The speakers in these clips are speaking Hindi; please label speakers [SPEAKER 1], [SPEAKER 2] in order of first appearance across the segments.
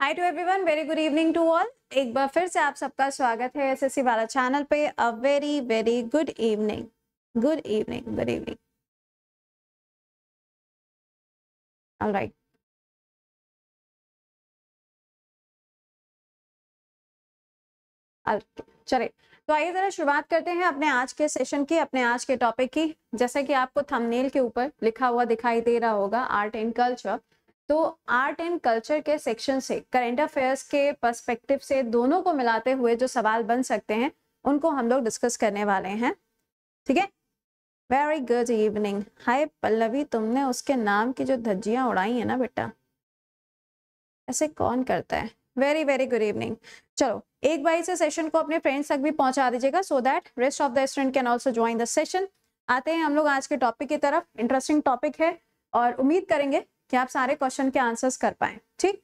[SPEAKER 1] Hi to everyone very good evening to all एक बार फिर से आप सबका स्वागत है एसएससी वाला चैनल पे a very very good evening good evening good evening alright चलिए तो आइए जरा शुरुआत करते हैं अपने आज के सेशन की अपने आज के टॉपिक की जैसे कि आपको थंबनेल के ऊपर लिखा हुआ दिखाई दे रहा होगा आर्ट एंड कल्चर तो आर्ट एंड कल्चर के सेक्शन से करेंट अफेयर्स के पर्सपेक्टिव से दोनों को मिलाते हुए जो सवाल बन सकते हैं उनको हम लोग डिस्कस करने वाले हैं ठीक है very good evening hi Pallavi तुमने उसके नाम की जो धज्जियाँ उड़ाई है ना बेटा ऐसे कौन करता है वेरी वेरी गुड इवनिंग चलो एक बार से सेशन को अपने फ्रेंड्स तक भी पहुंचा दीजिएगा so that rest of the student can also join the session आते हैं हम लोग आज के टॉपिक की तरफ इंटरेस्टिंग टॉपिक है और उम्मीद करेंगे कि आप सारे क्वेश्चन के आंसर्स कर पाए ठीक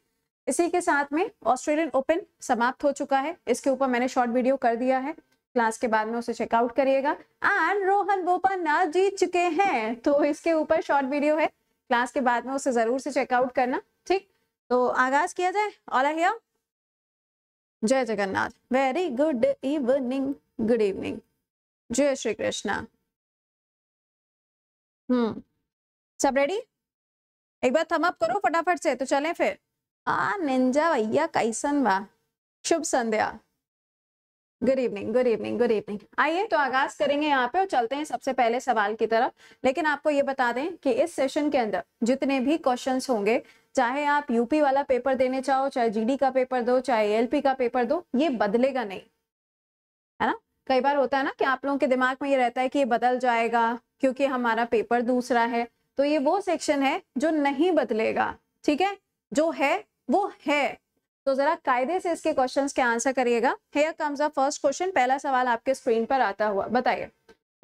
[SPEAKER 1] इसी के साथ में ऑस्ट्रेलियन ओपन समाप्त हो चुका है इसके ऊपर मैंने शॉर्ट वीडियो कर दिया है क्लास के बाद में उसे चेकआउट करिएगा एंड रोहन बोपन्ना जीत चुके हैं तो इसके ऊपर शॉर्ट वीडियो है क्लास के बाद में उसे जरूर से चेकआउट करना ठीक तो आगाज किया जाए ऑल आहिया जय Jagannath very good evening good evening जय श्री कृष्णा हम्म सब रेडी एक बार थम अप करो फटाफट से तो चलें फिर आ निंजा भैया कैसन वा शुभ संध्या good evening good evening good evening आइए तो आगाज करेंगे यहाँ पे और चलते हैं सबसे पहले सवाल की तरफ लेकिन आपको ये बता दें कि इस सेशन के अंदर जितने भी क्वेश्चंस होंगे चाहे आप यूपी वाला पेपर देने चाहो चाहे जीडी का पेपर दो चाहे एलपी का पेपर दो ये बदलेगा नहीं है ना कई बार होता है ना कि आप लोगों के दिमाग में ये रहता है कि ये बदल जाएगा क्योंकि हमारा पेपर दूसरा है तो ये वो सेक्शन है जो नहीं बदलेगा ठीक है जो है वो है तो जरा कायदे से इसके क्वेश्चन के आंसर करिएगा here comes a first question पहला सवाल आपके स्क्रीन पर आता हुआ बताइए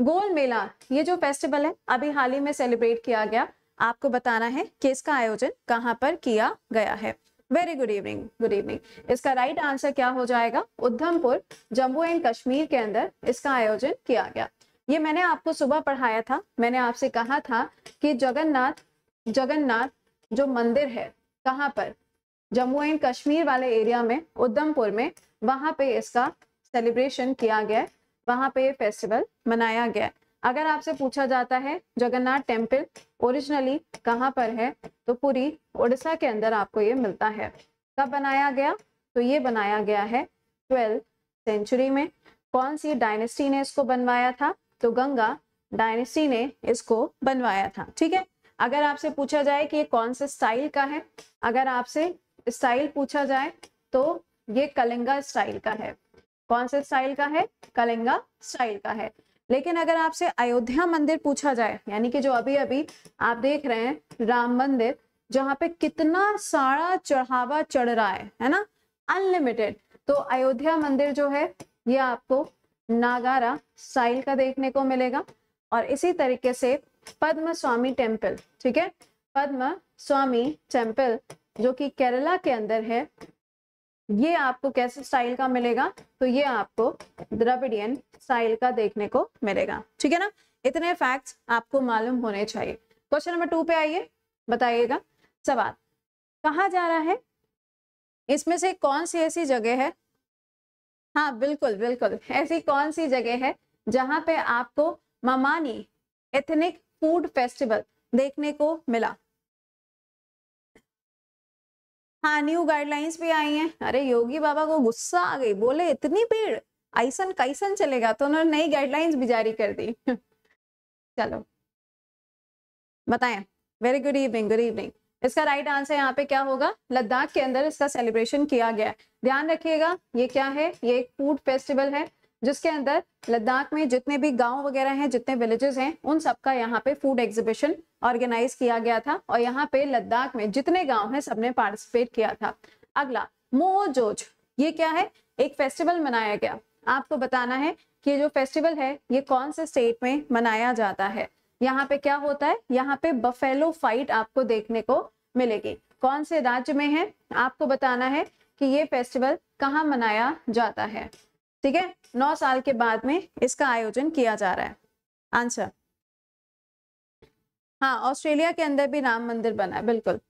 [SPEAKER 1] गोल मेला ये जो फेस्टिवल है अभी हाल ही में सेलिब्रेट किया गया आपको बताना है कि इसका आयोजन कहाँ पर किया गया है very good evening good evening इसका राइट आंसर क्या हो जाएगा उधमपुर जम्मू एंड कश्मीर के अंदर इसका आयोजन किया गया ये मैंने आपको सुबह पढ़ाया था मैंने आपसे कहा था कि जगन्नाथ जगन्नाथ जो मंदिर है कहाँ पर जम्मू एंड कश्मीर वाले एरिया में उधमपुर में वहां पे इसका सेलिब्रेशन किया गया वहाँ पे ये फेस्टिवल मनाया गया अगर आपसे पूछा जाता है जगन्नाथ टेम्पल ओरिजिनली कहाँ पर है तो पूरी उड़ीसा के अंदर आपको ये मिलता है कब बनाया गया तो ये बनाया गया है ट्वेल्थ सेंचुरी में कौन सी डायनेस्टी ने इसको बनवाया था तो गंगा डायनेस्टी ने इसको बनवाया था ठीक है अगर आपसे पूछा जाए कि ये कौन से स्टाइल का है अगर आपसे स्टाइल पूछा जाए तो ये कलिंगा स्टाइल का है कौन से स्टाइल का है कलिंगा स्टाइल का है लेकिन अगर आपसे अयोध्या मंदिर पूछा जाए यानी कि जो अभी अभी आप देख रहे हैं राम मंदिर जहाँ पे कितना सारा चढ़ावा चढ़ रहा है है ना अनलिमिटेड तो अयोध्या मंदिर जो है ये आपको नागारा साइल का देखने को मिलेगा और इसी तरीके से पद्म स्वामी टेम्पल ठीक है पद्म स्वामी टेम्पल जो कि केरला के अंदर है ये आपको कैसे स्टाइल का मिलेगा तो ये आपको द्रविडियन स्टाइल का देखने को मिलेगा ठीक है ना इतने फैक्ट्स आपको मालूम होने चाहिए क्वेश्चन नंबर टू पे आइए बताइएगा सवाल कहा जा रहा है इसमें से कौन सी ऐसी जगह है हाँ बिल्कुल बिल्कुल ऐसी कौन सी जगह है जहां पे आपको ममानी एथनिक फूड फेस्टिवल देखने को मिला हाँ न्यू गाइडलाइंस भी आई हैं अरे योगी बाबा को गुस्सा आ गई बोले इतनी भीड़ आइसन कैसन चलेगा तो उन्होंने नई गाइडलाइंस भी जारी कर दी चलो बताएं very good evening good evening इसका राइट आंसर यहाँ पे क्या होगा लद्दाख के अंदर इसका सेलिब्रेशन किया गया है ध्यान रखिएगा ये क्या है ये एक फूड फेस्टिवल है जिसके अंदर लद्दाख में जितने भी गांव वगैरह हैं जितने विलेजेस हैं उन सबका यहाँ पे फूड एग्जीबिशन ऑर्गेनाइज किया गया था और यहाँ पे लद्दाख में जितने गाँव है सबने पार्टिसिपेट किया था अगला मोह जोज ये क्या है एक फेस्टिवल मनाया गया आपको बताना है कि ये जो फेस्टिवल है ये कौन से स्टेट में मनाया जाता है यहाँ पे क्या होता है यहाँ पे बफेलो फाइट आपको देखने को मिलेगी कौन से राज्य में है आपको बताना है कि ये फेस्टिवल कहाँ मनाया जाता है ठीक है नौ साल के बाद में इसका आयोजन किया जा रहा है आंसर हाँ ऑस्ट्रेलिया के अंदर भी राम मंदिर बना है बिल्कुल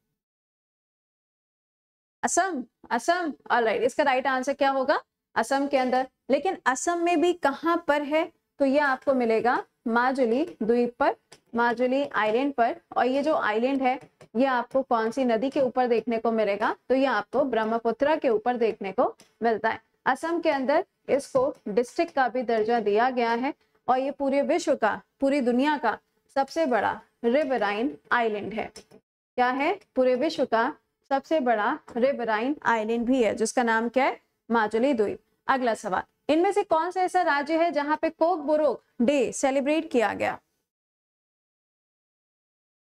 [SPEAKER 1] असम असम ऑलराइट इसका राइट आंसर क्या होगा असम के अंदर लेकिन असम में भी कहां पर है तो ये आपको मिलेगा माजुली द्वीप पर माजुली आइलैंड पर और ये जो आइलैंड है ये आपको कौन सी नदी के ऊपर देखने को मिलेगा तो ये आपको ब्रह्मपुत्र के ऊपर देखने को मिलता है असम के अंदर इसको डिस्ट्रिक्ट का भी दर्जा दिया गया है और ये पूरे विश्व का पूरी दुनिया का सबसे बड़ा रिबराइन आइलैंड है क्या है पूरे विश्व का सबसे बड़ा रिबराइन आइलैंड भी है जिसका नाम क्या है माजुली द्वीप अगला सवाल इनमें से कौन सा ऐसा राज्य है जहां पे कोक बोरोक डे सेलिब्रेट किया गया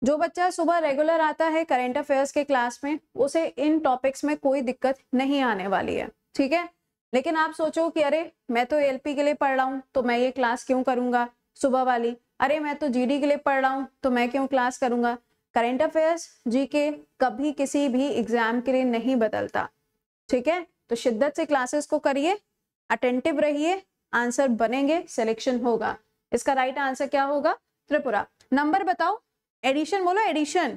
[SPEAKER 1] जो बच्चा सुबह रेगुलर आता है करेंट अफेयर्स के क्लास में उसे इन टॉपिक्स में कोई दिक्कत नहीं आने वाली है ठीक है लेकिन आप सोचो कि अरे मैं तो एलपी के लिए पढ़ रहा हूँ तो मैं ये क्लास क्यों करूंगा सुबह वाली अरे मैं तो जी के लिए पढ़ रहा हूँ तो मैं क्यों क्लास करूंगा करेंट अफेयर्स जी के कभी किसी भी एग्जाम के लिए नहीं बदलता ठीक है तो शिद्दत से क्लासेस को करिए अटेंटिव रहिए आंसर बनेंगे सिलेक्शन होगा इसका राइट आंसर क्या होगा त्रिपुरा नंबर बताओ एडिशन बोलो एडिशन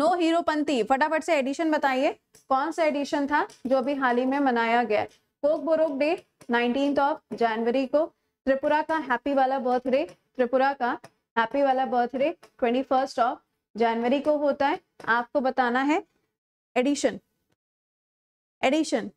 [SPEAKER 1] नो हीरोपंथी फटाफट से एडिशन बताइए कौन सा एडिशन था जो अभी हाल ही में मनाया गया Kokborok day nineteen of January को त्रिपुरा का हैप्पी वाला बर्थडे त्रिपुरा का हैप्पी वाला birthday twenty first of January को होता है आपको बताना है एडिशन एडिशन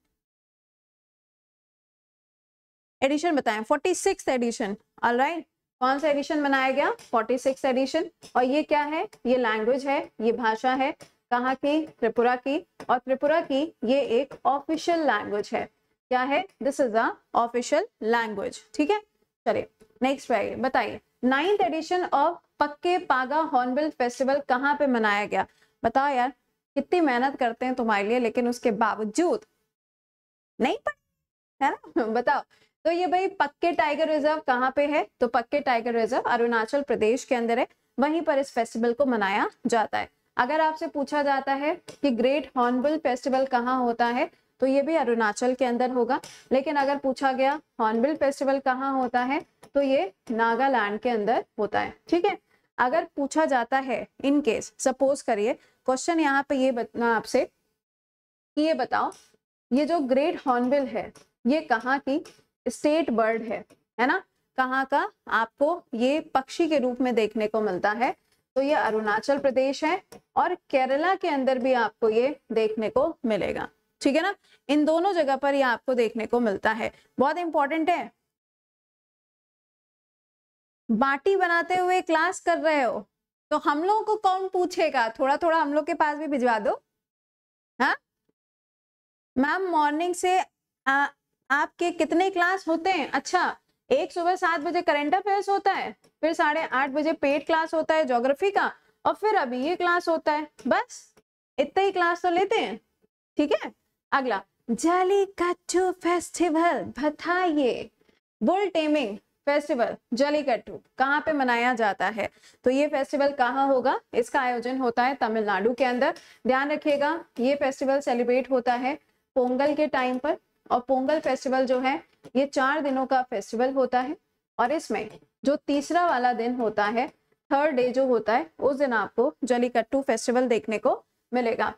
[SPEAKER 1] एडिशन बताएं forty six edition all right कौन सा एडिशन बनाया गया 46 एडिशन और ये क्या है ये लैंग्वेज है ये भाषा है कहाँ की त्रिपुरा की और त्रिपुरा की ये एक ऑफिशियल लैंग्वेज है क्या है this is a official language ठीक है चलिए नेक्स्ट आइए बताइए नाइन्थ एडिशन ऑफ पक्के पागा हॉर्नबिल फेस्टिवल कहाँ पे मनाया गया बताओ यार कितनी मेहनत करते हैं तुम्हारे लिए लेकिन उसके बावजूद नहीं पढ़ है ना बताओ तो ये भाई पक्के टाइगर रिजर्व कहाँ पे है तो पक्के टाइगर रिजर्व अरुणाचल प्रदेश के अंदर है वहीं पर इस फेस्टिवल को मनाया जाता है अगर आपसे पूछा जाता है कि ग्रेट हॉर्नबिल फेस्टिवल कहाँ होता है तो ये भी अरुणाचल के अंदर होगा लेकिन अगर पूछा गया हॉर्नबिल फेस्टिवल कहाँ होता है तो ये नागालैंड के अंदर होता है ठीक है अगर पूछा जाता है इन केस सपोज करिए क्वेश्चन यहाँ पे ये बतना आपसे ये बताओ ये जो ग्रेट हॉर्नबिल है ये कहाँ की स्टेट बर्ड है है ना कहाँ का आपको ये पक्षी के रूप में देखने को मिलता है तो ये अरुणाचल प्रदेश है और केरला के अंदर भी आपको ये देखने को मिलेगा ठीक है ना इन दोनों जगह पर ये आपको देखने को मिलता है बहुत इंपॉर्टेंट है बाटी बनाते हुए क्लास कर रहे हो तो हम लोगों को कौन पूछेगा थोड़ा थोड़ा हम लोग के पास भी भिजवा दो हाँ मैम मॉर्निंग से आ, आपके कितने क्लास होते हैं अच्छा एक सुबह सात बजे करेंट अफेयर्स होता है फिर साढ़े आठ बजे पेड क्लास होता है ज्योग्राफी का और फिर अभी ये क्लास होता है बस इतना ही क्लास तो लेते हैं ठीक है अगला जाली कट्टू फेस्टिवल बताइए बुल टेमिंग फेस्टिवल जलीकट्टू कहाँ पे मनाया जाता है तो ये फेस्टिवल कहाँ होगा इसका आयोजन होता है तमिलनाडु के अंदर ध्यान रखिएगा ये फेस्टिवल सेलिब्रेट होता है पोंगल के टाइम पर और पोंगल फेस्टिवल जो है ये चार दिनों का फेस्टिवल होता है और इसमें जो तीसरा वाला दिन होता है थर्ड डे जो होता है उस दिन आपको जलीकट्टू फेस्टिवल देखने को मिलेगा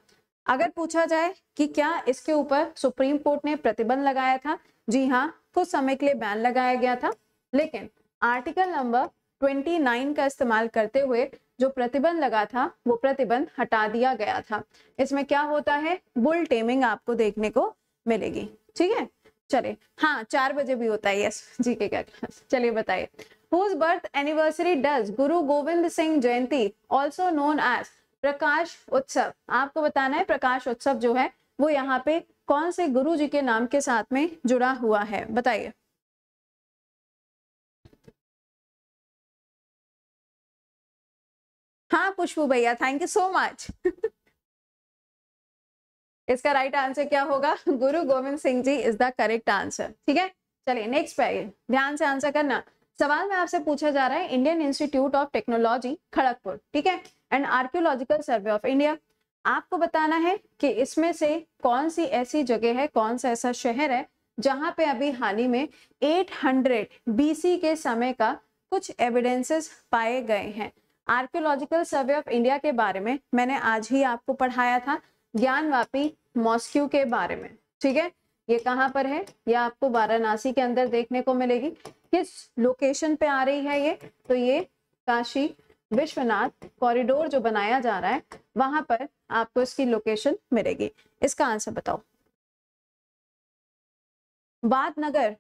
[SPEAKER 1] अगर पूछा जाए कि क्या इसके ऊपर सुप्रीम कोर्ट ने प्रतिबंध लगाया था जी हाँ कुछ समय के लिए बैन लगाया गया था लेकिन आर्टिकल नंबर 29 का इस्तेमाल करते हुए जो प्रतिबंध लगा था वो प्रतिबंध हटा दिया गया था इसमें क्या होता है बुल टेमिंग आपको देखने को मिलेगी ठीक है चले हाँ चार बजे भी होता है यस जी के क्या चलिए बताइए whose birth anniversary does Guru Gobind Singh Jayanti also known as Prakash Utsav आपको बताना है प्रकाश उत्सव जो है वो यहाँ पे कौन से गुरु जी के नाम के साथ में जुड़ा हुआ है बताइए हाँ खुशबू भैया थैंक यू सो मच इसका राइट right आंसर क्या होगा Guru Gobind Singh ji is the correct answer ठीक है चलिए नेक्स्ट पे ध्यान से आंसर करना सवाल में आपसे पूछा जा रहा है Indian Institute of Technology Kharagpur ठीक है and archaeological survey of India आपको बताना है कि इसमें से कौन सी ऐसी जगह है कौन सा ऐसा शहर है जहां पे अभी हाल ही में 800 बीसी के समय का कुछ एविडेंसेस पाए गए हैं आर्कियोलॉजिकल सर्वे ऑफ इंडिया के बारे में मैंने आज ही आपको पढ़ाया था ज्ञानवापी मॉस्क्यू के बारे में ठीक है ये कहाँ पर है ये आपको वाराणसी के अंदर देखने को मिलेगी किस लोकेशन पे आ रही है ये तो ये काशी विश्वनाथ कॉरिडोर जो बनाया जा रहा है वहां पर आपको इसकी लोकेशन मिलेगी इसका आंसर बताओ वादनगर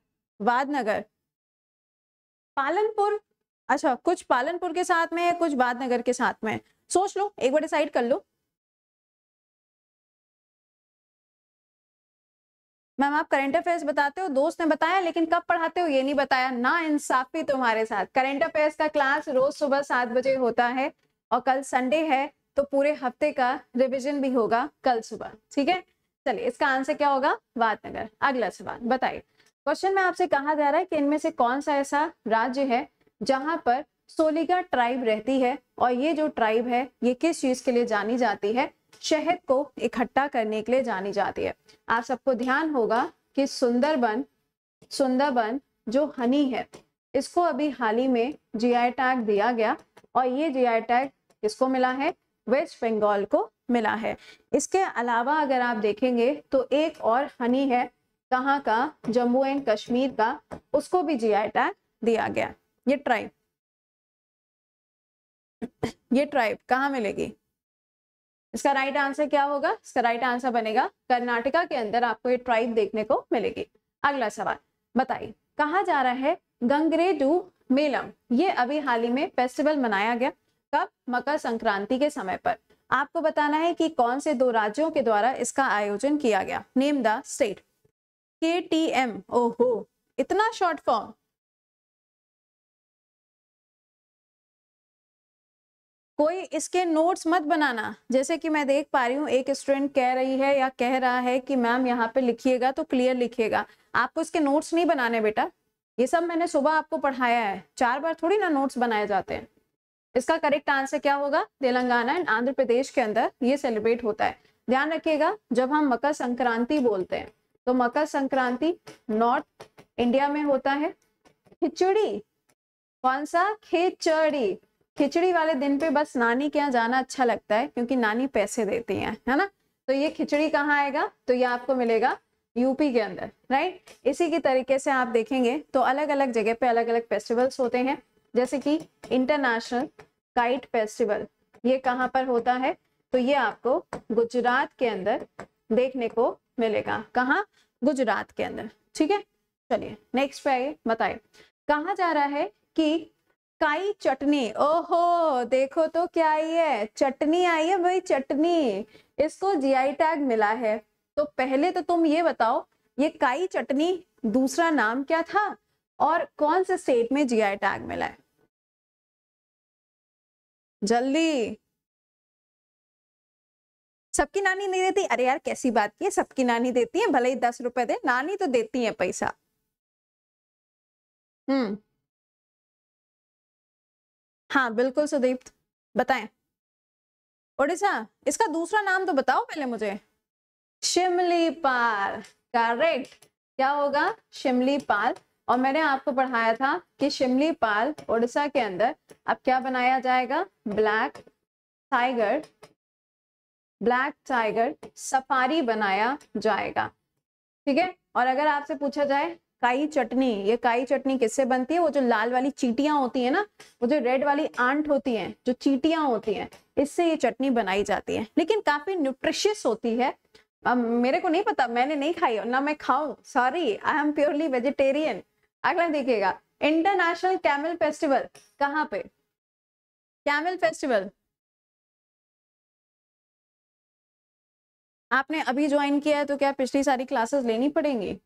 [SPEAKER 1] वादनगर पालनपुर अच्छा कुछ पालनपुर के साथ में है कुछ वादनगर के साथ में सोच लो एक बार डिसाइड कर लो मैम आप करंट अफेयर्स बताते हो दोस्त ने बताया लेकिन कब पढ़ाते हो ये नहीं बताया ना इंसाफी तुम्हारे साथ करंट अफेयर्स का क्लास रोज सुबह सात बजे होता है और कल संडे है तो पूरे हफ्ते का रिविजन भी होगा कल सुबह ठीक है चलिए इसका आंसर क्या होगा वातनगर अगला सवाल बताइए क्वेश्चन में आपसे कहा जा रहा है कि इनमें से कौन सा ऐसा राज्य है जहां पर सोलिगा ट्राइब रहती है और ये जो ट्राइब है ये किस चीज के लिए जानी जाती है शहद को इकट्ठा करने के लिए जानी जाती है आप सबको ध्यान होगा कि सुंदरबन सुंदरबन जो हनी है इसको अभी हाल ही में जीआई टैग दिया गया और ये जीआई टैग किसको मिला है वेस्ट बंगाल को मिला है इसके अलावा अगर आप देखेंगे तो एक और हनी है कहाँ का जम्मू एंड कश्मीर का उसको भी जीआई टैग दिया गया ये ट्राइब ये ट्राइब कहाँ मिलेगी इसका राइट आंसर क्या होगा इसका राइट आंसर बनेगा कर्नाटका के अंदर आपको ये ट्राइब देखने को मिलेगी अगला सवाल बताइए कहा जा रहा है गंगरेडू मेलम ये अभी हाल ही में फेस्टिवल मनाया गया कब मकर संक्रांति के समय पर आपको बताना है कि कौन से दो राज्यों के द्वारा इसका आयोजन किया गया नेम द स्टेट के टी एम ओहो इतना शॉर्ट फॉर्म कोई इसके नोट्स मत बनाना जैसे कि मैं देख पा रही हूँ एक स्टूडेंट कह रही है या कह रहा है कि मैम यहाँ पे लिखिएगा तो क्लियर लिखिएगा आपको इसके नोट्स नहीं बनाने बेटा ये सब मैंने सुबह आपको पढ़ाया है चार बार थोड़ी ना नोट्स बनाए जाते हैं इसका करेक्ट आंसर क्या होगा तेलंगाना एंड आंध्र प्रदेश के अंदर ये सेलिब्रेट होता है ध्यान रखिएगा जब हम मकर संक्रांति बोलते हैं तो मकर संक्रांति नॉर्थ इंडिया में होता है खिचड़ी कौन सा खिचड़ी खिचड़ी वाले दिन पे बस नानी के यहाँ जाना अच्छा लगता है क्योंकि नानी पैसे देती हैं है ना तो ये खिचड़ी कहाँ आएगा तो ये आपको मिलेगा यूपी के अंदर राइट इसी की तरीके से आप देखेंगे तो अलग अलग जगह पे अलग अलग फेस्टिवल्स होते हैं जैसे कि इंटरनेशनल काइट फेस्टिवल ये कहाँ पर होता है तो ये आपको गुजरात के अंदर देखने को मिलेगा कहाँ गुजरात के अंदर ठीक है चलिए नेक्स्ट पे आइए कहा जा रहा है कि काई चटनी ओहो देखो तो क्या आई है चटनी आई है भाई चटनी इसको जीआई टैग मिला है तो पहले तो तुम ये बताओ ये काई चटनी दूसरा नाम क्या था और कौन से स्टेट में जीआई टैग मिला है जल्दी सबकी नानी नहीं देती अरे यार कैसी बात की सबकी नानी देती है भले ही दस रुपए दे नानी तो देती है पैसा
[SPEAKER 2] हम्म हाँ बिल्कुल सुदीप
[SPEAKER 1] बताएं ओडिशा इसका दूसरा नाम तो बताओ पहले मुझे शिमली पाल करेक्ट क्या होगा शिमली पाल और मैंने आपको पढ़ाया था कि शिमली पाल ओडिशा के अंदर अब क्या बनाया जाएगा black tiger black tiger safari बनाया जाएगा ठीक है और अगर आपसे पूछा जाए काई चटनी ये काई चटनी किससे बनती है वो जो लाल वाली चीटियां होती है ना वो जो रेड वाली आंट होती है जो चीटियां होती हैं इससे ये चटनी बनाई जाती है लेकिन काफी न्यूट्रिशियस होती है अब मेरे को नहीं पता मैंने नहीं खाई ना मैं खाऊं sorry I am purely vegetarian अगला देखिएगा इंटरनेशनल कैमल फेस्टिवल कहाँ पे कैमल
[SPEAKER 2] फेस्टिवल आपने
[SPEAKER 1] अभी ज्वाइन किया है तो क्या पिछली सारी क्लासेस लेनी पड़ेंगी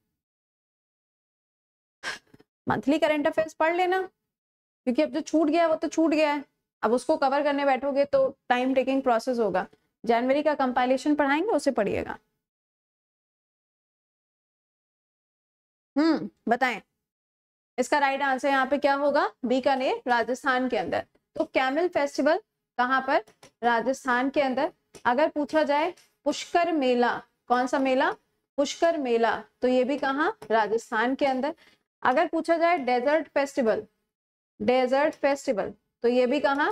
[SPEAKER 1] मंथली करंट अफेयर्स पढ़ लेना क्योंकि अब जो छूट गया वो तो छूट गया है अब उसको कवर करने बैठोगे तो टाइम टेकिंग प्रोसेस होगा जनवरी का कंपाइलेशन पढ़ाएंगे उसे पढ़िएगा
[SPEAKER 2] हम्म बताएं
[SPEAKER 1] इसका राइट आंसर यहाँ पे क्या होगा बीकानेर राजस्थान के अंदर तो कैमल फेस्टिवल कहाँ पर राजस्थान के अंदर अगर पूछा जाए पुष्कर मेला कौन सा मेला पुष्कर मेला तो ये भी कहा राजस्थान के अंदर अगर पूछा जाए डेजर्ट फेस्टिवल डेजर्ट फेस्टिवल तो ये भी कहा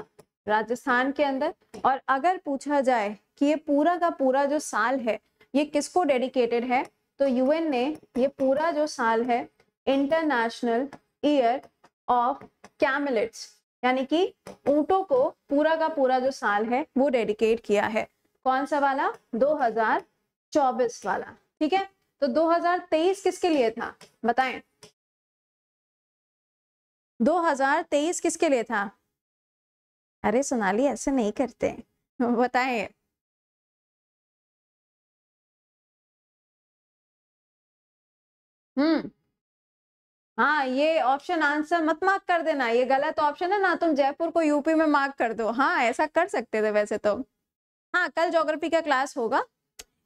[SPEAKER 1] राजस्थान के अंदर और अगर पूछा जाए कि ये पूरा का पूरा जो साल है ये किसको डेडिकेटेड है तो यूएन ने ये पूरा जो साल है इंटरनेशनल ईयर ऑफ कैमलेट्स यानी कि ऊँटो को पूरा का पूरा जो साल है वो डेडिकेट किया है कौन सा वाला 2024 वाला ठीक है तो 2023 किसके लिए था बताएं 2023 किसके लिए था अरे
[SPEAKER 2] सोनाली ऐसे नहीं करते बताएं हम्म
[SPEAKER 1] हाँ ये ऑप्शन आंसर मत मार्क कर देना ये गलत ऑप्शन है ना तुम जयपुर को यूपी में मार्क कर दो हाँ ऐसा कर सकते थे वैसे तो हाँ कल जोग्राफी का क्लास होगा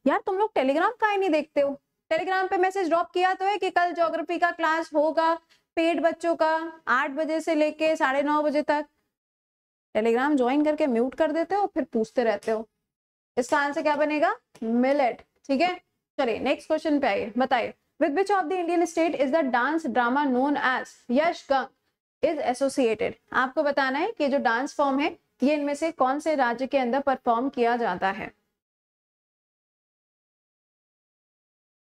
[SPEAKER 1] यार तुम लोग टेलीग्राम का ही नहीं देखते हो टेलीग्राम पे मैसेज ड्रॉप किया तो है कि कल जोग्राफी का क्लास होगा पेड बच्चों का आठ बजे से लेके साढ़े नौ बजे तक टेलीग्राम ज्वाइन करके म्यूट कर देते हो फिर पूछते रहते हो इसका आंसर क्या बनेगा मिलेट ठीक है चलिए नेक्स्ट क्वेश्चन पे आइए बताइए with which of the Indian state is the dance drama known as Yakshagana is associated आपको बताना है कि जो डांस फॉर्म है ये इनमें से कौन से राज्य के अंदर परफॉर्म किया जाता है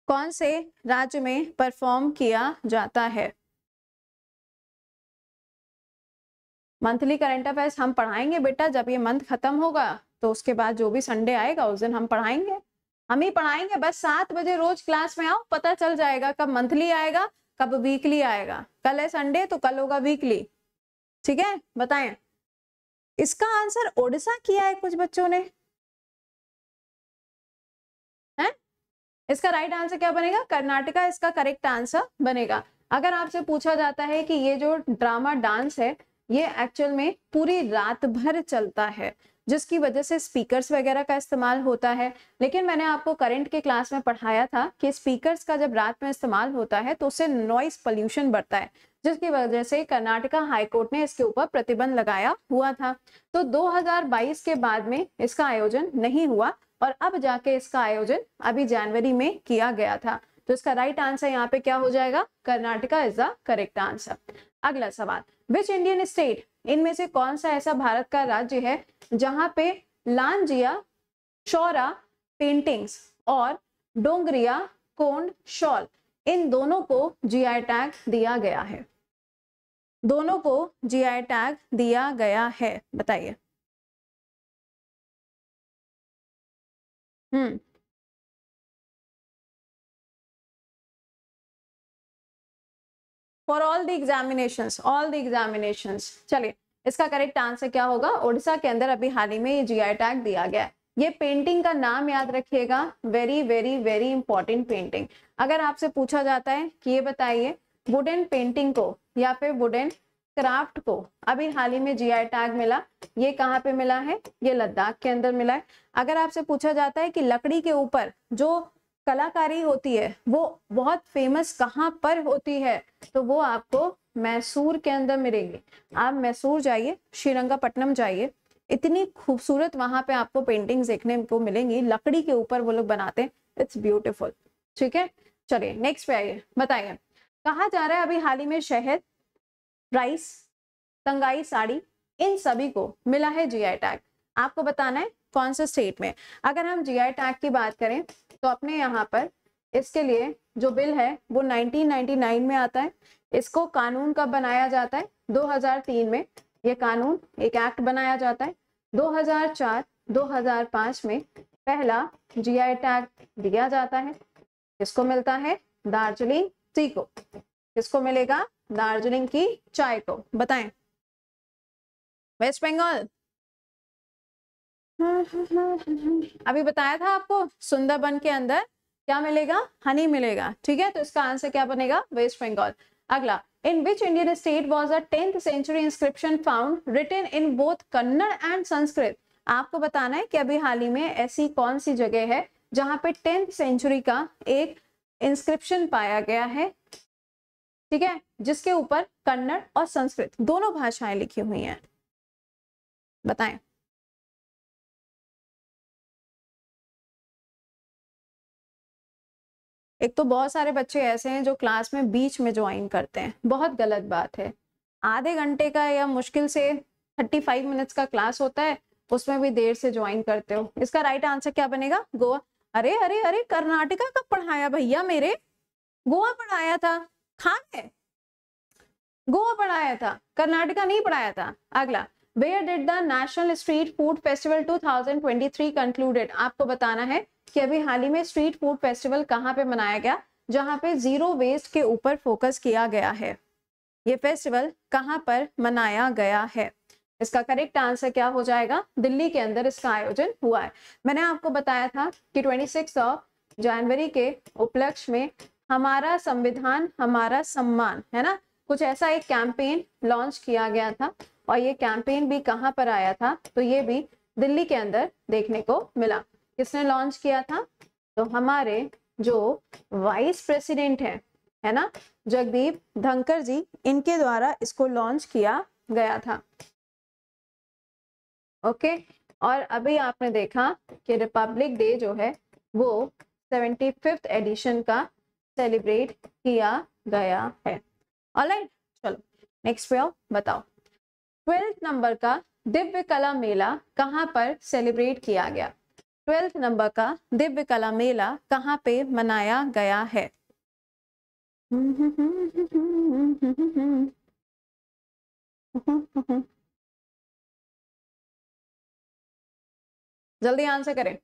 [SPEAKER 1] कौन से राज्य में परफॉर्म किया जाता है मंथली करंट अफेयर्स हम पढ़ाएंगे बेटा जब ये मंथ खत्म होगा तो उसके बाद जो भी संडे आएगा उस दिन हम पढ़ाएंगे हम ही पढ़ाएंगे बस सात बजे रोज क्लास में आओ पता चल जाएगा कब मंथली आएगा कब वीकली आएगा कल है संडे तो कल होगा वीकली ठीक है बताएं इसका आंसर ओडिशा किया है कुछ बच्चों ने हैं इसका राइट आंसर क्या बनेगा कर्नाटका इसका करेक्ट आंसर बनेगा अगर आपसे पूछा जाता है कि ये जो ड्रामा डांस है ये एक्चुअल में पूरी रात भर चलता है जिसकी वजह से स्पीकर्स वगैरह का इस्तेमाल होता है लेकिन मैंने आपको करंट के क्लास में पढ़ाया था कि स्पीकर्स का जब रात में इस्तेमाल होता है तो उससे नॉइस पोल्यूशन बढ़ता है जिसकी वजह से कर्नाटका हाईकोर्ट ने इसके ऊपर प्रतिबंध लगाया हुआ था तो 2022 के बाद में इसका आयोजन नहीं हुआ और अब जाके इसका आयोजन अभी जनवरी में किया गया था तो इसका राइट आंसर यहाँ पे क्या हो जाएगा Karnataka is the correct answer अगला सवाल विच इंडियन स्टेट इनमें से कौन सा ऐसा भारत का राज्य है जहां पे लांजिया शौरा पेंटिंग्स और डोंगरिया कोंड शॉल इन दोनों को जीआई टैग दिया गया है दोनों को जीआई टैग दिया गया है बताइए hmm for all the examination all the examination चलिए इसका करेक्ट आंसर क्या होगा ओडिशा के अंदर अभी हाल ही में ये जी आई टैग दिया गया ये पेंटिंग का नाम याद रखिएगा very very very important painting अगर आपसे पूछा जाता है कि ये बताइए वुडन पेंटिंग को या फिर वुडन क्राफ्ट को अभी हाल ही में जीआई टैग मिला ये कहाँ पे मिला है ये लद्दाख के अंदर मिला है अगर आपसे पूछा जाता है कि लकड़ी के ऊपर जो कलाकारी होती है वो बहुत फेमस कहाँ पर होती है तो वो आपको मैसूर के अंदर मिलेंगे आप मैसूर जाइए श्रीरंगापट्टनम जाइए इतनी खूबसूरत वहां पे आपको पेंटिंग्स देखने को मिलेंगी लकड़ी के ऊपर वो लोग बनाते हैं इट्स ब्यूटिफुल ठीक है चलिए नेक्स्ट पे आइए बताइए कहा जा रहा है अभी हाल ही में शहद राइस तंगाई साड़ी इन सभी को मिला है जीआई टैग आपको बताना है कौन से स्टेट में अगर हम जीआई टैग की बात करें तो अपने यहाँ पर इसके लिए जो बिल है वो 1999 में आता है इसको कानून कब बनाया जाता है 2003 में ये कानून एक एक्ट बनाया जाता है 2004 2005 में पहला जीआई टैग दिया जाता है इसको मिलता है दार्जिलिंग टी को इसको मिलेगा दार्जिलिंग की चाय को बताएं वेस्ट बंगाल अभी बताया था आपको सुंदरबन के अंदर क्या मिलेगा हनी मिलेगा ठीक है तो इसका आंसर क्या बनेगा वेस्ट बंगाल अगला in which Indian state was a tenth century inscription found written in both Kannada and Sanskrit आपको बताना है कि अभी हाल ही में ऐसी कौन सी जगह है जहां पे टेंथ सेंचुरी का एक इंस्क्रिप्शन पाया गया है ठीक है जिसके ऊपर कन्नड़ और संस्कृत दोनों भाषाएं लिखी हुई हैं बताएं एक तो बहुत सारे बच्चे ऐसे हैं जो क्लास में बीच में ज्वाइन करते हैं बहुत गलत बात है आधे घंटे का या मुश्किल से थर्टी फाइव मिनट्स का क्लास होता है उसमें भी देर से ज्वाइन करते हो इसका राइट आंसर क्या बनेगा गोवा अरे अरे अरे कर्नाटका कब पढ़ाया भैया मेरे गोवा पढ़ाया था खान है गोवा पढ़ाया था कर्नाटका नहीं पढ़ाया था अगला where did the national street food festival 2023 concluded आपको बताना है कि अभी हाल ही में स्ट्रीट फूड फेस्टिवल कहाँ पे मनाया गया जहाँ पे जीरो वेस्ट के ऊपर फोकस किया गया है ये फेस्टिवल कहाँ पर मनाया गया है इसका करेक्ट आंसर क्या हो जाएगा दिल्ली के अंदर इसका आयोजन हुआ है मैंने आपको बताया था कि ट्वेंटी सिक्स ऑफ जनवरी के उपलक्ष्य में हमारा संविधान हमारा सम्मान है ना कुछ ऐसा एक कैंपेन लॉन्च किया गया था और ये कैंपेन भी कहाँ पर आया था तो ये भी दिल्ली के अंदर देखने को मिला किसने लॉन्च किया था तो हमारे जो वाइस प्रेसिडेंट है है ना जगदीप धनकर जी इनके द्वारा इसको लॉन्च किया गया था ओके और अभी आपने देखा कि रिपब्लिक डे जो है वो सेवेंटी फिफ्थ एडिशन का सेलिब्रेट किया गया है ऑलराइट चलो नेक्स्ट पे आओ बताओ ट्वेल्थ नंबर का दिव्य कला मेला कहाँ पर सेलिब्रेट किया गया ट्वेल्थ नंबर का दिव्य कला मेला कहाँ पे मनाया गया है जल्दी आंसर करें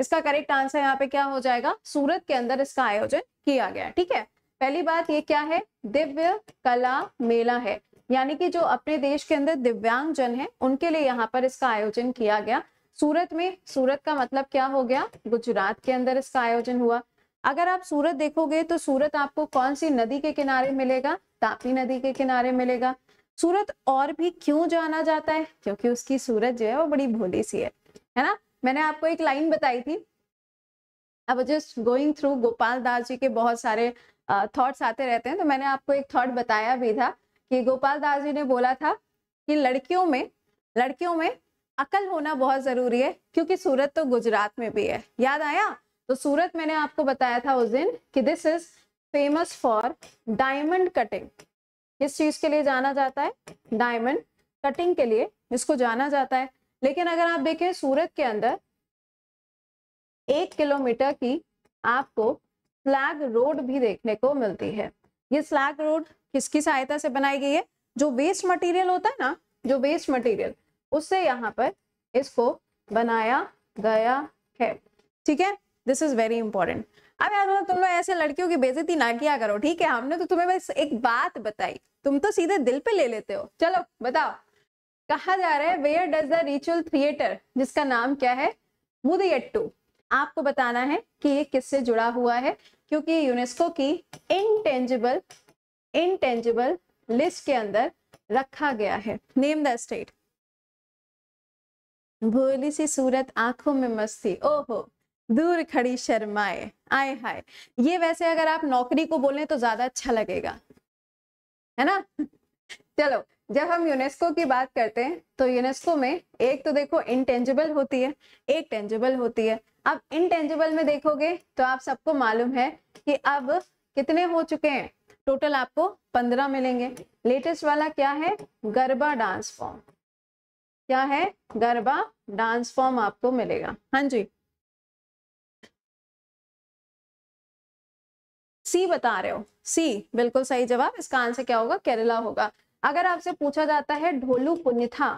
[SPEAKER 1] इसका करेक्ट आंसर यहाँ पे क्या हो जाएगा सूरत के अंदर इसका आयोजन किया गया ठीक है पहली बात ये क्या है दिव्य कला मेला है यानी कि जो अपने देश के अंदर दिव्यांग जन है उनके लिए यहाँ पर इसका आयोजन किया गया सूरत में सूरत का मतलब क्या हो गया गुजरात के अंदर इसका आयोजन हुआ अगर आप सूरत देखोगे तो सूरत आपको कौन सी नदी के किनारे मिलेगा तापी नदी के किनारे मिलेगा सूरत और भी क्यों जाना जाता है क्योंकि उसकी सूरत जो है वो बड़ी भोली सी है है ना मैंने आपको एक लाइन बताई थी अब just going through Gopal Das ji के बहुत सारे थॉट्स आते रहते हैं तो मैंने आपको एक थॉट बताया भी था कि गोपाल दास जी ने बोला था कि लड़कियों में लड़कियों में अकल होना बहुत जरूरी है क्योंकि सूरत तो गुजरात में भी है याद आया तो सूरत मैंने आपको बताया था उस दिन कि this is famous for diamond cutting किस चीज के लिए जाना जाता है डायमंड कटिंग के लिए इसको जाना जाता है लेकिन अगर आप देखें सूरत के अंदर एक किलोमीटर की आपको फ्लैग रोड भी देखने को मिलती है ये फ्लैग रोड किसकी सहायता से बनाई गई है जो वेस्ट मटेरियल होता है ना जो वेस्ट मटेरियल उससे यहाँ पर इसको बनाया गया है ठीक है दिस इज वेरी इंपॉर्टेंट अब यार मतलब तुम लोग ऐसे लड़कियों की बेजती ना किया करो ठीक है हमने तो तुम्हें बस एक बात बताई तुम तो सीधे दिल पे ले लेते हो चलो बताओ कहा जा रहा है where does the ritual theatre जिसका नाम क्या है मुदयट्टू आपको बताना है कि ये किससे जुड़ा हुआ है क्योंकि यूनेस्को की इनटेंजिबल इनटेंजिबल लिस्ट के अंदर रखा गया है नेम द स्टेट भोली सी सूरत आंखों में मस्ती ओहो दूर खड़ी शर्माए आए हाय ये वैसे अगर आप नौकरी को बोलें तो ज्यादा अच्छा लगेगा है ना चलो जब हम यूनेस्को की बात करते हैं तो यूनेस्को में एक तो देखो इनटेंजिबल होती है एक टेंजिबल होती है अब इनटेंजिबल में देखोगे तो आप सबको मालूम है कि अब कितने हो चुके हैं टोटल आपको पंद्रह मिलेंगे लेटेस्ट वाला क्या है गरबा डांस फॉर्म क्या है गरबा डांस फॉर्म आपको मिलेगा हाँ जी सी बता रहे हो सी बिल्कुल सही जवाब इसका आंसर क्या होगा केरला होगा अगर आपसे पूछा जाता है ढोलू पुनिथा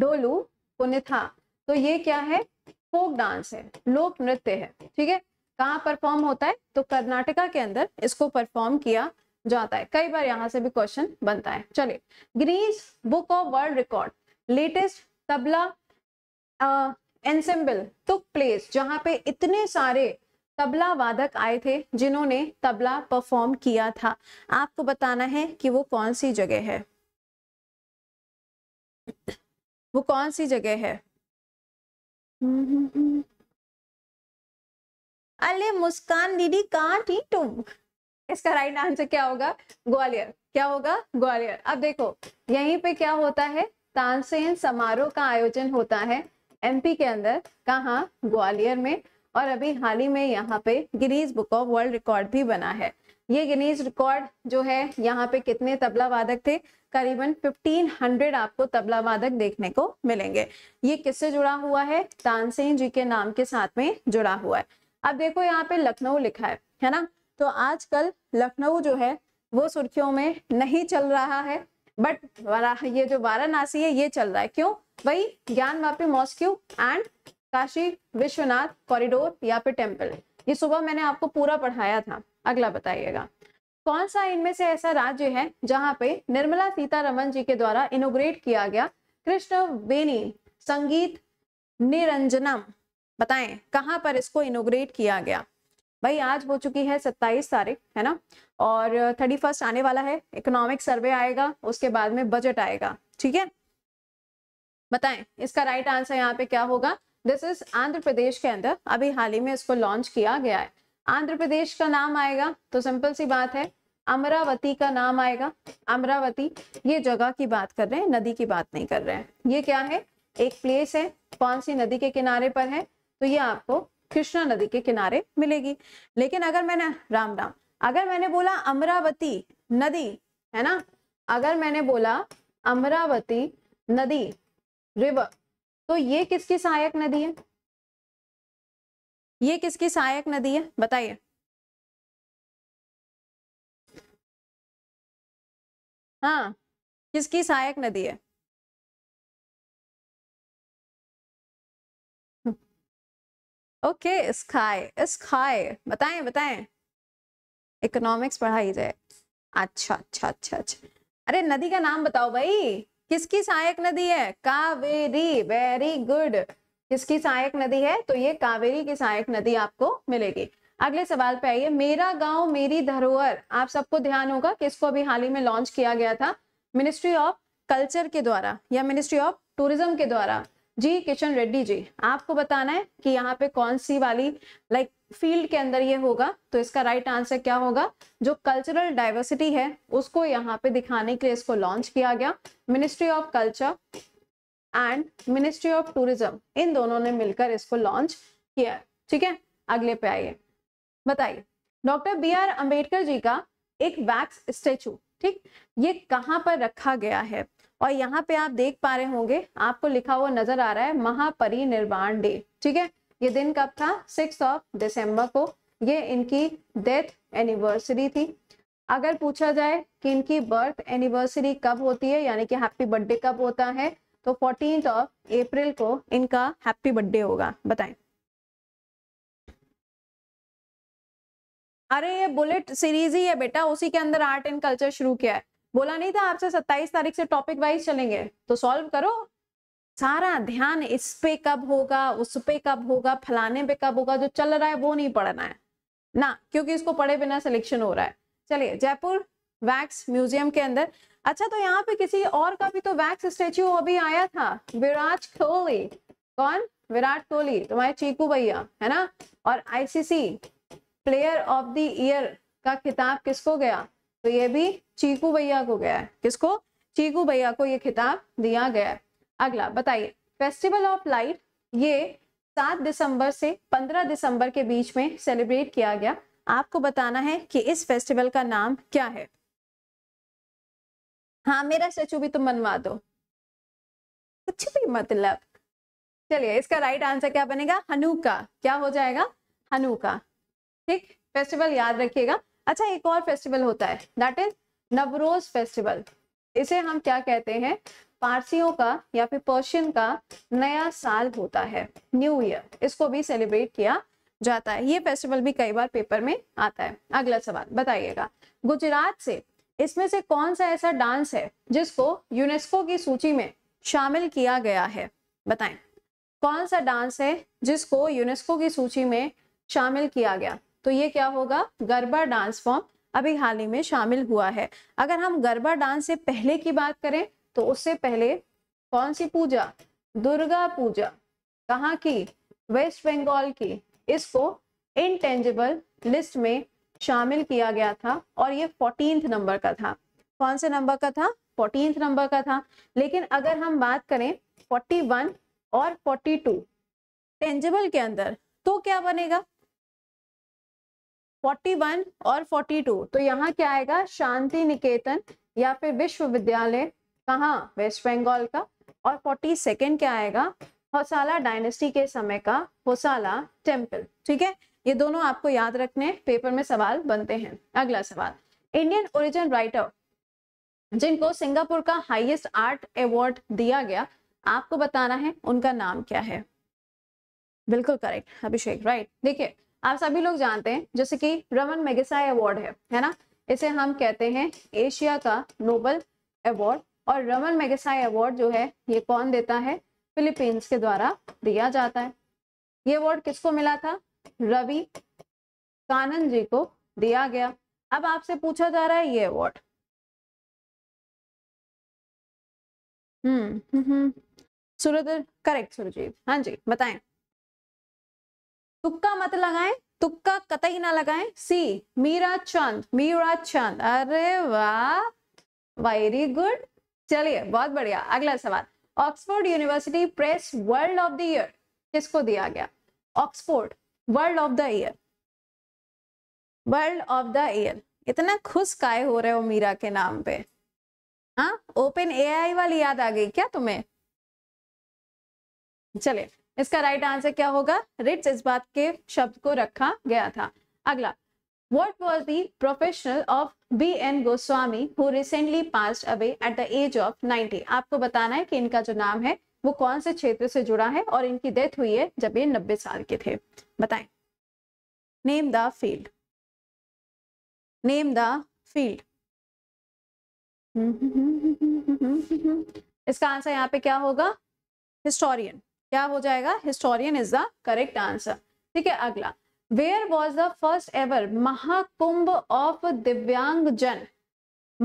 [SPEAKER 1] ढोलू पुनिथा तो ये क्या है फोक डांस है लोक नृत्य है ठीक है कहाँ परफॉर्म होता है तो कर्नाटका के अंदर इसको परफॉर्म किया जाता है कई बार यहाँ से भी क्वेश्चन बनता है चलिए Guinness book of world record latest tabla ensemble took place जहाँ पे इतने सारे तबला वादक आए थे जिन्होंने तबला परफॉर्म किया था आपको बताना है कि वो कौन सी जगह है वो कौन सी जगह है अले मुस्कान दीदी का थी तुम इसका राइट आंसर क्या होगा ग्वालियर क्या होगा ग्वालियर अब देखो यहीं पे क्या होता है तानसेन समारोह का आयोजन होता है एमपी के अंदर कहा ग्वालियर में और अभी हाल ही में यहाँ पे Guinness book of world record भी बना है ये गिनीज रिकॉर्ड जो है यहाँ पे कितने तबला वादक थे करीबन 1500 आपको तबला वादक देखने को मिलेंगे ये किससे जुड़ा हुआ है तानसेन जी के नाम के साथ में जुड़ा हुआ है अब देखो यहाँ पे लखनऊ लिखा है है ना तो आजकल लखनऊ जो है वो सुर्खियों में नहीं चल रहा है बट ये जो वाराणसी है ये चल रहा है क्यों वही Gyanvapi mosque and Kashi Vishwanath corridor या फिर टेम्पल ये सुबह मैंने आपको पूरा पढ़ाया था अगला बताइएगा कौन सा इनमें से ऐसा राज्य है जहां पे निर्मला सीतारमन जी के द्वारा इनोग्रेट किया गया कृष्ण बेनी संगीत निरंजनम बताएं कहाँ पर इसको इनोग्रेट किया गया भाई आज हो चुकी है सत्ताईस तारीख है ना और थर्टी फर्स्ट आने वाला है इकोनॉमिक सर्वे आएगा उसके बाद में बजट आएगा ठीक है बताएं इसका राइट आंसर यहाँ पे क्या होगा दिस इज आंध्र प्रदेश के अंदर अभी हाल ही में इसको लॉन्च किया गया है आंध्र प्रदेश का नाम आएगा तो सिंपल सी बात है अमरावती का नाम आएगा अमरावती ये जगह की बात कर रहे हैं नदी की बात नहीं कर रहे हैं ये क्या है एक प्लेस है कौन सी नदी के किनारे पर है तो ये आपको कृष्णा नदी के किनारे मिलेगी लेकिन अगर मैंने राम राम अगर मैंने बोला अमरावती नदी है ना अगर मैंने बोला अमरावती नदी रिवर तो ये किसकी सहायक नदी है ये किसकी सहायक
[SPEAKER 2] नदी है बताइए हाँ किसकी सहायक नदी है ओके स्काई स्काई
[SPEAKER 1] बताएं बताएं इकोनॉमिक्स पढ़ाई जाए अच्छा अच्छा अच्छा अच्छा अरे नदी का नाम बताओ भाई किसकी सहायक नदी है कावेरी वेरी गुड किसकी सहायक नदी है तो ये कावेरी की सहायक नदी आपको मिलेगी अगले सवाल पे आइए मेरा गांव मेरी धरोहर आप सबको ध्यान होगा किसको अभी हाल ही में लॉन्च किया गया था मिनिस्ट्री ऑफ कल्चर के द्वारा या मिनिस्ट्री ऑफ टूरिज्म के द्वारा जी किशन रेड्डी जी आपको बताना है कि यहाँ पे कौन सी वाली लाइक like, फील्ड के अंदर ये होगा तो इसका राइट right आंसर क्या होगा जो कल्चरल डाइवर्सिटी है उसको यहाँ पे दिखाने के लिए इसको लॉन्च किया गया ministry of culture and ministry of tourism इन दोनों ने मिलकर इसको लॉन्च किया ठीक है अगले पे आइए बताइए doctor B R Ambedkar ji का एक वैक्स स्टेचू ठीक ये कहाँ पर रखा गया है और यहाँ पे आप देख पा रहे होंगे आपको लिखा हुआ नजर आ रहा है महापरिनिर्वाण डे ठीक है ये दिन कब था सिक्स ऑफ दिसंबर को ये इनकी डेथ एनिवर्सरी थी अगर पूछा जाए कि इनकी बर्थ एनिवर्सरी कब होती है यानी कि हैप्पी बर्थडे कब होता है तो फोर्टीन ऑफ अप्रैल को इनका हैप्पी बर्थडे होगा बताएं अरे ये बुलेट सीरीज ही है बेटा उसी के अंदर आर्ट एंड कल्चर शुरू किया है बोला नहीं था आपसे सत्ताईस तारीख से टॉपिक वाइज चलेंगे तो सॉल्व करो सारा ध्यान इस पे कब होगा उस पे कब होगा फलाने पे कब होगा जो चल रहा है वो नहीं पढ़ना है ना क्योंकि इसको पढ़े बिना सिलेक्शन हो रहा है चलिए जयपुर वैक्स म्यूजियम के अंदर अच्छा तो यहाँ पे किसी और का भी तो वैक्स स्टेच्यू अभी आया था विराट कोहली कौन विराट कोहली तुम्हारे चीकू भैया है ना और ICC player of the year का खिताब किसको गया तो ये भी चीकू भैया को गया है किसको चीकू भैया को ये खिताब दिया गया है अगला बताइए फेस्टिवल ऑफ लाइट ये सात दिसंबर से पंद्रह दिसंबर के बीच में सेलिब्रेट किया गया आपको बताना है कि इस फेस्टिवल का नाम क्या है हाँ मेरा स्टेचू भी तुम बनवा दो कुछ भी मतलब चलिए इसका राइट आंसर क्या बनेगा हनुका क्या हो जाएगा हनुका ठीक फेस्टिवल याद रखिएगा अच्छा एक और फेस्टिवल होता है दैट इज नवरोज फेस्टिवल इसे हम क्या कहते हैं पारसियों का या फिर पर्शियन का नया साल होता है न्यू ईयर इसको भी सेलिब्रेट किया जाता है ये फेस्टिवल भी कई बार पेपर में आता है अगला सवाल बताइएगा गुजरात से इसमें से कौन सा ऐसा डांस है जिसको यूनेस्को की सूची में शामिल किया गया है बताएं कौन सा डांस है जिसको यूनेस्को की सूची में शामिल किया गया तो ये क्या होगा गरबा डांस फॉर्म अभी हाल ही में शामिल हुआ है अगर हम गरबा डांस से पहले की बात करें तो उससे पहले कौन सी पूजा दुर्गा पूजा कहाँ की वेस्ट बंगाल की इसको इनटेंजिबल लिस्ट में शामिल किया गया था और ये फोर्टीन नंबर का था कौन से नंबर का था फोर्टीन नंबर का था लेकिन अगर हम बात करें वन और टू टेंजिबल के अंदर तो क्या बनेगा फोर्टी वन और फोर्टी टू तो यहाँ क्या आएगा शांति निकेतन या फिर विश्वविद्यालय कहाँ वेस्ट बंगाल का और फोर्टी सेकेंड क्या आएगा होसाला डायनेस्टी के समय का होसाला टेम्पल ठीक है ये दोनों आपको याद रखने पेपर में सवाल बनते हैं अगला सवाल इंडियन ओरिजिन राइटर जिनको सिंगापुर का हाईएस्ट आर्ट अवार्ड दिया गया आपको बताना है उनका नाम क्या है बिल्कुल करेक्ट अभिषेक राइट देखिए आप सभी लोग जानते हैं जैसे कि रमन मेगेसाई अवार्ड है है ना इसे हम कहते हैं एशिया का नोबल अवार्ड और रमन मेगेसाई अवार्ड जो है ये कौन देता है फिलीपींस के द्वारा दिया जाता है ये अवार्ड किसको मिला था रवि कानन जी को दिया गया अब आपसे पूछा जा रहा है ये award
[SPEAKER 2] hmm hmm, hmm. Suraj
[SPEAKER 1] correct Surjit हाँ जी बताएं तुक्का मत लगाएं तुक्का कतई ना लगाएं सी मीरा चंद मीरा चंद अरे वाह वेरी गुड चलिए बहुत बढ़िया अगला सवाल Oxford University Press world of the year किसको दिया गया Oxford world of the year world of the year इतना खुश काय हो रहे हो मीरा के नाम पे हाँ ओपन एआई वाली याद आ गई क्या तुम्हें चलिए इसका राइट right आंसर क्या होगा रिट्स इस बात के शब्द को रखा गया था अगला was the professional of B N Goswami who recently pass away at the age of ninety आपको बताना है कि इनका जो नाम है वो कौन से क्षेत्र से जुड़ा है और इनकी डेथ हुई है जब ये नब्बे साल के थे बताएं name the field name the field इसका आंसर यहाँ पे क्या होगा हिस्टोरियन क्या हो जाएगा historian is the correct answer ठीक है अगला where was the first ever Mahakumbh of Divyang Jan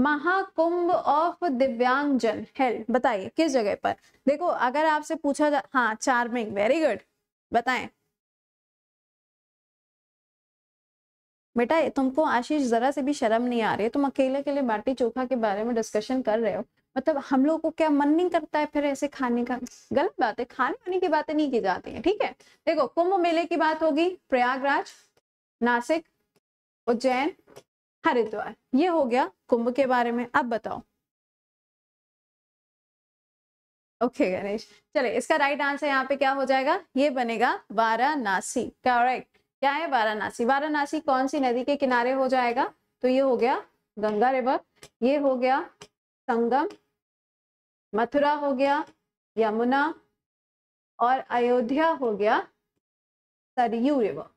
[SPEAKER 1] Mahakumbh of Divyang जन हेल्ड बताइए किस जगह पर देखो अगर आपसे पूछा जा हाँ चार्मिंग वेरी गुड बताएं बेटा तुमको आशीष जरा से भी शर्म नहीं आ रही है तुम अकेले के लिए बाटी चोखा के बारे में डिस्कशन कर रहे हो मतलब हम लोगों को क्या मन नहीं करता है फिर ऐसे खाने का गलत बात है खाने वाने की बातें नहीं की जाती है ठीक है देखो कुंभ मेले की बात होगी प्रयागराज नासिक उज्जैन हरिद्वार ये हो गया कुंभ के बारे में अब बताओ ओके गणेश चले इसका राइट आंसर यहाँ पे क्या हो जाएगा ये बनेगा वाराणसी करेक्ट क्या है वाराणसी वाराणसी कौन सी नदी के किनारे हो जाएगा तो ये हो गया गंगा रिवर ये हो गया संगम मथुरा हो गया यमुना और अयोध्या हो गया सरयू रिवर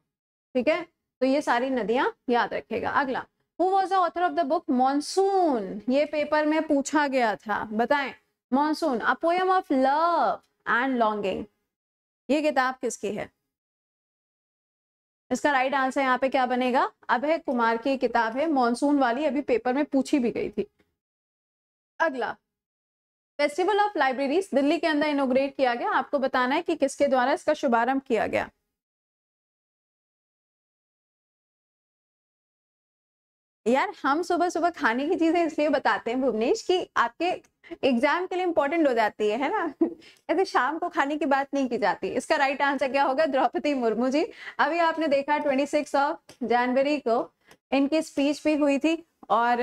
[SPEAKER 1] ठीक है तो ये सारी नदियां याद रखेगा अगला who was the author of the book monsoon ये पेपर में पूछा गया था बताएं monsoon a poem of love and longing ये किताब किसकी है इसका राइट आंसर यहाँ पे क्या बनेगा अभय कुमार की किताब है मॉनसून वाली अभी पेपर में पूछी भी गई थी अगला फेस्टिवल ऑफ लाइब्रेरीज दिल्ली के अंदर इनोग्रेट किया गया आपको बताना है कि किसके द्वारा इसका शुभारंभ किया गया यार हम सुबह सुबह खाने की चीजें इसलिए बताते हैं भुवनेश कि आपके एग्जाम के लिए इंपॉर्टेंट हो जाती है है ना ऐसे शाम को खाने की बात नहीं की जाती इसका राइट आंसर क्या होगा द्रौपदी मुर्मू जी अभी आपने देखा ट्वेंटी सिक्स ऑफ जनवरी को इनकी स्पीच भी हुई थी और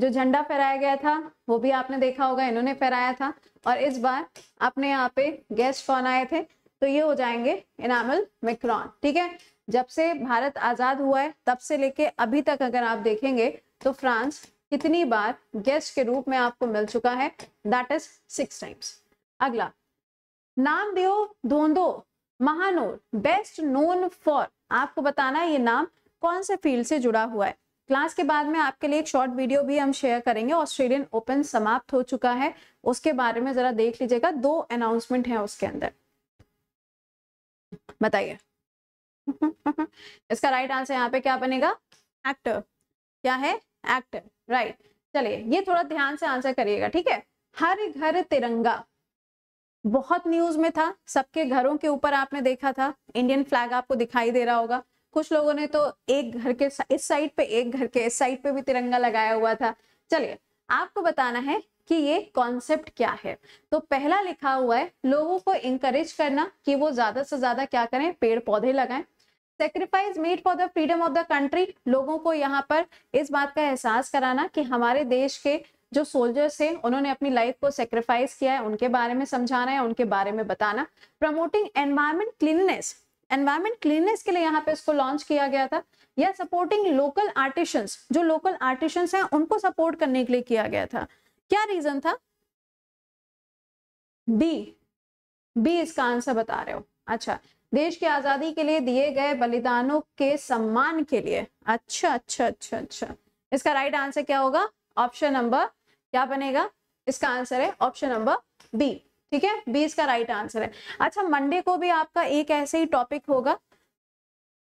[SPEAKER 1] जो झंडा फहराया गया था वो भी आपने देखा होगा इन्होंने फहराया था और इस बार अपने यहाँ पे गेस्ट कौन आए थे तो ये हो जाएंगे इनामल मिक्रॉन ठीक है जब से भारत आजाद हुआ है तब से लेके अभी तक अगर आप देखेंगे तो फ्रांस कितनी बार गेस्ट के रूप में आपको मिल चुका है दैट इज सिक्स टाइम्स अगला Namdeo Dhondo Mahanor best known for आपको बताना ये नाम कौन से फील्ड से जुड़ा हुआ है क्लास के बाद में आपके लिए एक शॉर्ट वीडियो भी हम शेयर करेंगे ऑस्ट्रेलियन ओपन समाप्त हो चुका है उसके बारे में जरा देख लीजिएगा दो अनाउंसमेंट है उसके अंदर बताइए इसका राइट आंसर यहाँ पे क्या बनेगा एक्टर क्या है एक्टर राइट चलिए ये थोड़ा ध्यान से आंसर करिएगा ठीक है हर घर तिरंगा बहुत न्यूज में था सबके घरों के ऊपर आपने देखा था इंडियन फ्लैग आपको दिखाई दे रहा होगा कुछ लोगों ने तो एक घर के इस साइड पे एक घर के इस साइड पे भी तिरंगा लगाया हुआ था चलिए आपको बताना है कि ये कॉन्सेप्ट क्या है तो पहला लिखा हुआ है लोगों को इंकरेज करना कि वो ज्यादा से ज्यादा क्या करें पेड़ पौधे लगाएं sacrifice made for the freedom of the country लोगों को यहाँ पर इस बात का एहसास कराना कि हमारे देश के जो सोल्जर्स हैं उन्होंने अपनी लाइफ को सेक्रीफाइस किया है उनके बारे में समझाना है उनके बारे में बताना promoting environment cleanliness environment cleanliness के लिए यहाँ पे इसको लॉन्च किया गया था या सपोर्टिंग लोकल आर्टिशंस जो लोकल आर्टिशंस हैं उनको सपोर्ट करने के लिए किया गया था क्या रीजन था बी बी इसका आंसर बता रहे हो अच्छा देश की आजादी के लिए दिए गए बलिदानों के सम्मान के लिए अच्छा अच्छा अच्छा अच्छा इसका राइट आंसर क्या होगा ऑप्शन नंबर क्या बनेगा इसका आंसर है ऑप्शन नंबर बी ठीक है बी इसका राइट आंसर है अच्छा मंडे को भी आपका एक ऐसे ही टॉपिक होगा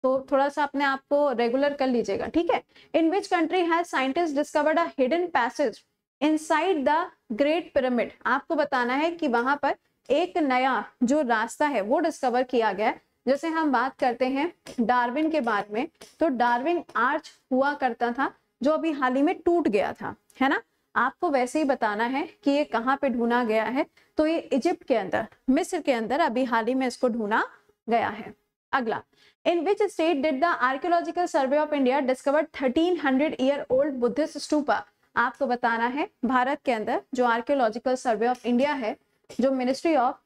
[SPEAKER 1] तो थोड़ा सा अपने आप को रेगुलर कर लीजिएगा ठीक है in which country has scientist discovered a hidden passage inside the great pyramid आपको बताना है कि वहां पर एक नया जो रास्ता है वो डिस्कवर किया गया जैसे हम बात करते हैं डार्विन के बारे में तो डार्विन आर्च हुआ करता था जो अभी हाल ही में टूट गया था है ना आपको वैसे ही बताना है कि ये कहाँ पे ढूंढा गया है तो ये इजिप्ट के अंदर मिस्र के अंदर अभी हाल ही में इसको ढूंढा गया है अगला in which state did the archaeological survey of India discover thirteen hundred year old Buddhist stupa आपको बताना है भारत के अंदर जो आर्कियोलॉजिकल सर्वे ऑफ इंडिया है जो मिनिस्ट्री ऑफ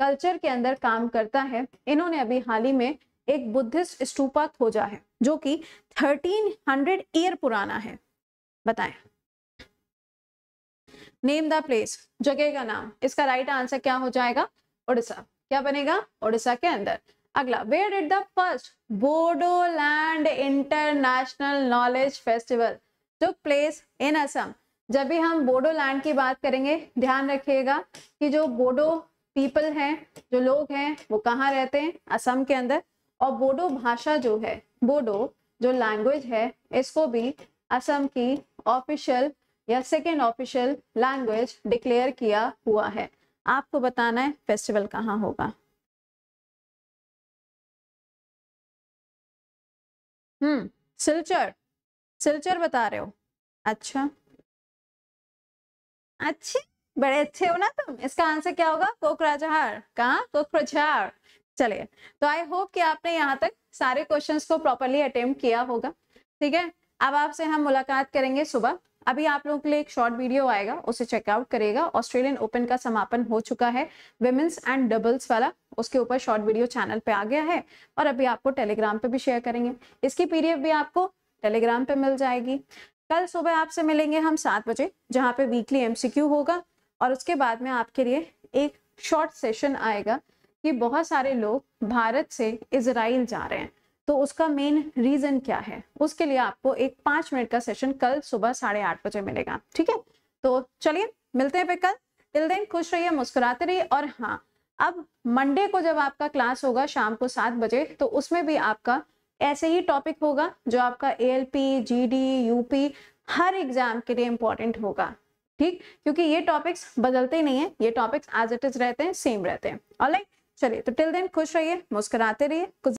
[SPEAKER 1] कल्चर के अंदर काम करता है इन्होंने अभी हाल ही में एक बुद्धिस्ट स्टूपा खोजा है जो कि 1300 ईयर पुराना है बताएं नेम द प्लेस जगह का नाम इसका राइट आंसर क्या हो जाएगा उड़ीसा क्या बनेगा उड़ीसा के अंदर अगला where did the first Bodoland international knowledge festival took place in Assam जब भी हम बोडोलैंड की बात करेंगे ध्यान रखिएगा कि जो बोडो पीपल हैं जो लोग हैं वो कहाँ रहते हैं असम के अंदर और बोडो भाषा जो है बोडो जो लैंग्वेज है इसको भी असम की ऑफिशियल या सेकेंड ऑफिशियल लैंग्वेज डिक्लेयर किया हुआ है आपको बताना है फेस्टिवल कहाँ होगा हम्म सिलचर सिलचर बता रहे हो अच्छा अच्छे बड़े अच्छे हो ना तुम इसका आंसर क्या होगा कोकराझार कहाँ कोकराझार चलिए तो आई होप कि आपने यहाँ तक सारे क्वेश्चंस को प्रॉपरली अटेम्प्ट किया होगा ठीक है अब आपसे हम मुलाकात करेंगे सुबह अभी आप लोगों के लिए एक शॉर्ट वीडियो आएगा उसे चेकआउट करेगा ऑस्ट्रेलियन ओपन का समापन हो चुका है विमेंस एंड डबल्स वाला उसके ऊपर शॉर्ट वीडियो चैनल पे आ गया है और अभी आपको टेलीग्राम पे भी शेयर करेंगे इसकी पीडीएफ भी आपको टेलीग्राम पे मिल जाएगी कल सुबह आपसे मिलेंगे हम सात बजे जहाँ पे वीकली एमसीक्यू होगा और उसके बाद में आपके लिए एक शॉर्ट सेशन आएगा कि बहुत सारे लोग भारत से इसराइल जा रहे हैं तो उसका मेन रीजन क्या है उसके लिए आपको एक पांच मिनट का सेशन कल सुबह साढ़े आठ बजे मिलेगा ठीक है तो चलिए मिलते हैं फिर कल टिल देन खुश रहिए मुस्कुराते रहिए और हाँ अब मंडे को जब आपका क्लास होगा शाम को सात बजे तो उसमें भी आपका ऐसे ही टॉपिक होगा जो आपका A L P G D UP हर एग्जाम के लिए इंपॉर्टेंट होगा ठीक क्योंकि ये टॉपिक्स बदलते नहीं है ये टॉपिक्स एज इट इज रहते हैं सेम रहते हैं ऑल चलिए तो टिल देन खुश रहिए मुस्कुराते रहिए कुछ